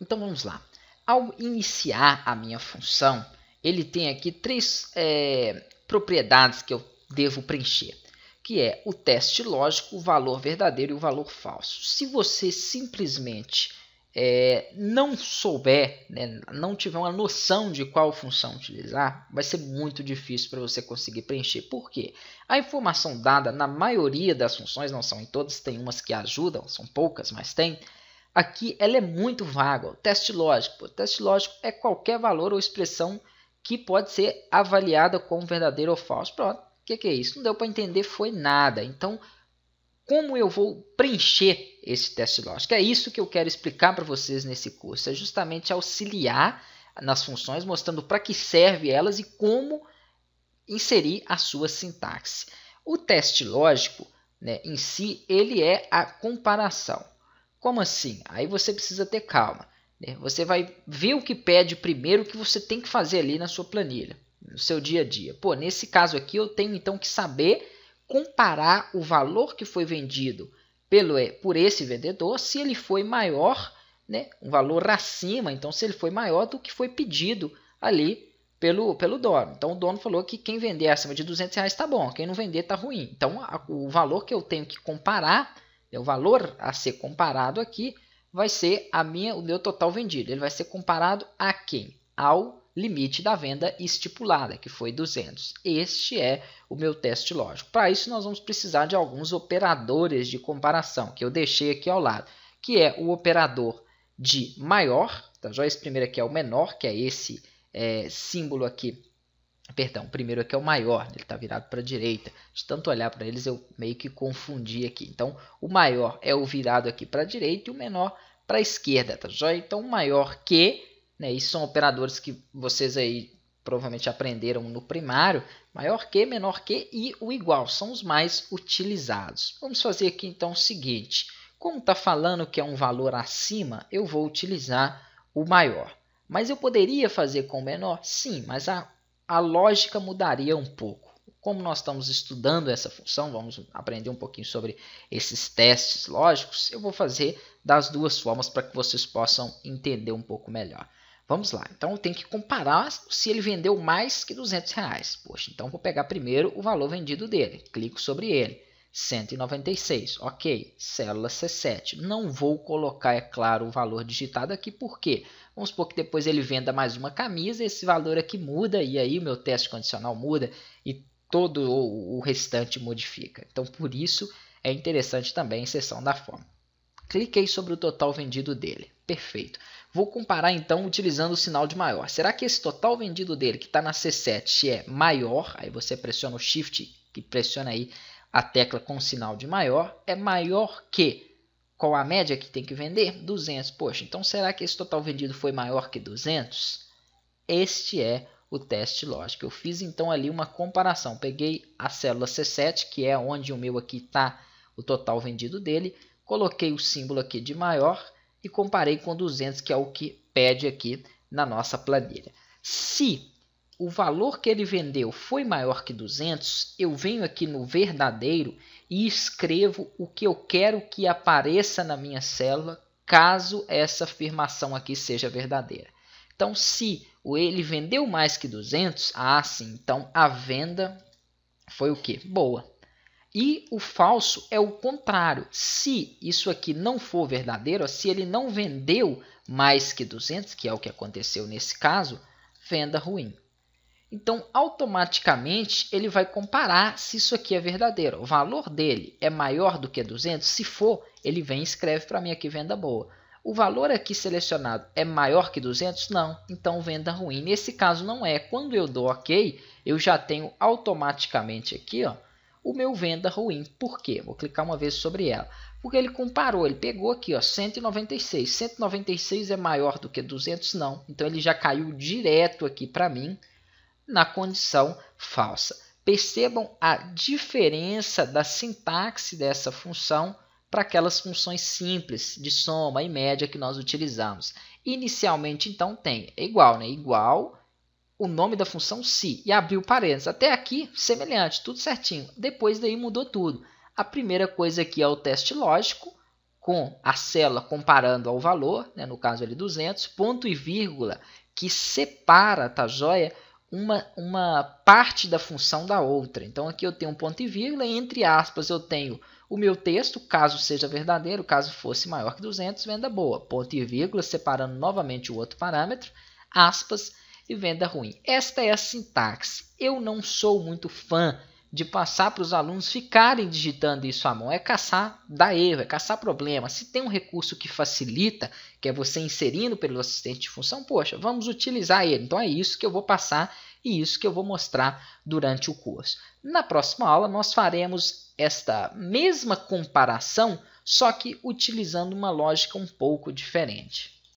Então vamos lá. Ao iniciar a minha função, ele tem aqui três é, propriedades que eu devo preencher, que é o teste lógico, o valor verdadeiro e o valor falso. Se você simplesmente é, não souber, né, não tiver uma noção de qual função utilizar, vai ser muito difícil para você conseguir preencher. Por quê? A informação dada na maioria das funções, não são em todas, tem umas que ajudam, são poucas, mas tem, Aqui ela é muito vaga. O teste lógico. O teste lógico é qualquer valor ou expressão que pode ser avaliada como verdadeiro ou falso. Pronto, o que, que, é isso? Não deu para entender, foi nada. Então, como eu vou preencher esse teste lógico? É isso que eu quero explicar para vocês nesse curso. É justamente auxiliar nas funções, mostrando para que serve elas e como inserir a sua sintaxe. O teste lógico, né, em si, ele é a comparação. Como assim? Aí você precisa ter calma. Né? Você vai ver o que pede primeiro, o que você tem que fazer ali na sua planilha, no seu dia a dia. Pô, nesse caso aqui eu tenho então que saber comparar o valor que foi vendido pelo, é, por esse vendedor, se ele foi maior, né, um valor acima, então se ele foi maior do que foi pedido ali pelo, pelo dono. Então o dono falou que quem vender acima de 200 reais está bom, quem não vender está ruim. Então a, o valor que eu tenho que comparar é, o valor a ser comparado aqui vai ser a minha, o meu total vendido. Ele vai ser comparado a quem? Ao limite da venda estipulada, que foi 200. Este é o meu teste lógico. Para isso, nós vamos precisar de alguns operadores de comparação, que eu deixei aqui ao lado, que é o operador de maior, Então já esse primeiro aqui é o menor, que é esse é, símbolo aqui Perdão, o primeiro aqui é, é o maior, ele está virado para a direita. De tanto olhar para eles, eu meio que confundi aqui. Então, o maior é o virado aqui para a direita e o menor para a esquerda, tá joia? Então, o maior que, né, isso são operadores que vocês aí provavelmente aprenderam no primário, maior que, menor que e o igual, são os mais utilizados. Vamos fazer aqui então o seguinte, como está falando que é um valor acima, eu vou utilizar o maior. Mas eu poderia fazer com o menor? Sim, mas a a lógica mudaria um pouco. Como nós estamos estudando essa função, vamos aprender um pouquinho sobre esses testes lógicos, eu vou fazer das duas formas para que vocês possam entender um pouco melhor. Vamos lá, então eu tenho que comparar se ele vendeu mais que 200 reais. Poxa, então vou pegar primeiro o valor vendido dele, clico sobre ele. 196, ok, célula C7. Não vou colocar, é claro, o valor digitado aqui, por quê? Vamos supor que depois ele venda mais uma camisa, esse valor aqui é muda e aí o meu teste condicional muda e todo o restante modifica. Então, por isso é interessante também a inserção da forma. Cliquei sobre o total vendido dele. Perfeito. Vou comparar então utilizando o sinal de maior. Será que esse total vendido dele, que está na C7, é maior? Aí você pressiona o Shift, que pressiona aí a tecla com o sinal de maior. É maior que qual a média que tem que vender? 200. Poxa, então será que esse total vendido foi maior que 200? Este é o teste lógico. Eu fiz então ali uma comparação. Peguei a célula C7, que é onde o meu aqui está o total vendido dele, coloquei o símbolo aqui de maior e comparei com 200, que é o que pede aqui na nossa planilha. Se o valor que ele vendeu foi maior que 200, eu venho aqui no verdadeiro e escrevo o que eu quero que apareça na minha célula, caso essa afirmação aqui seja verdadeira. Então, se ele vendeu mais que 200, ah, sim, então a venda foi o quê? Boa. E o falso é o contrário. Se isso aqui não for verdadeiro, se ele não vendeu mais que 200, que é o que aconteceu nesse caso, venda ruim. Então, automaticamente, ele vai comparar se isso aqui é verdadeiro. O valor dele é maior do que 200? Se for, ele vem e escreve para mim aqui venda boa. O valor aqui selecionado é maior que 200? Não, então venda ruim. Nesse caso não é. Quando eu dou OK, eu já tenho automaticamente aqui ó, o meu venda ruim. Por quê? Vou clicar uma vez sobre ela. Porque ele comparou, ele pegou aqui ó, 196. 196 é maior do que 200? Não, então ele já caiu direto aqui para mim na condição falsa. Percebam a diferença da sintaxe dessa função para aquelas funções simples de soma e média que nós utilizamos. Inicialmente, então, tem igual, né? Igual o nome da função se e abriu parênteses. Até aqui, semelhante, tudo certinho. Depois daí mudou tudo. A primeira coisa aqui é o teste lógico, com a célula comparando ao valor, né, no caso ali 200, ponto e vírgula, que separa, tá joia? uma, uma parte da função da outra. Então aqui eu tenho um ponto e vírgula, e entre aspas eu tenho o meu texto, caso seja verdadeiro, caso fosse maior que 200, venda boa. Ponto e vírgula, separando novamente o outro parâmetro, aspas e venda ruim. Esta é a sintaxe. Eu não sou muito fã de passar para os alunos ficarem digitando isso à mão. É caçar da erro, é caçar problema. Se tem um recurso que facilita, que é você inserindo pelo assistente de função, poxa, vamos utilizar ele. Então é isso que eu vou passar e isso que eu vou mostrar durante o curso. Na próxima aula nós faremos esta mesma comparação, só que utilizando uma lógica um pouco diferente.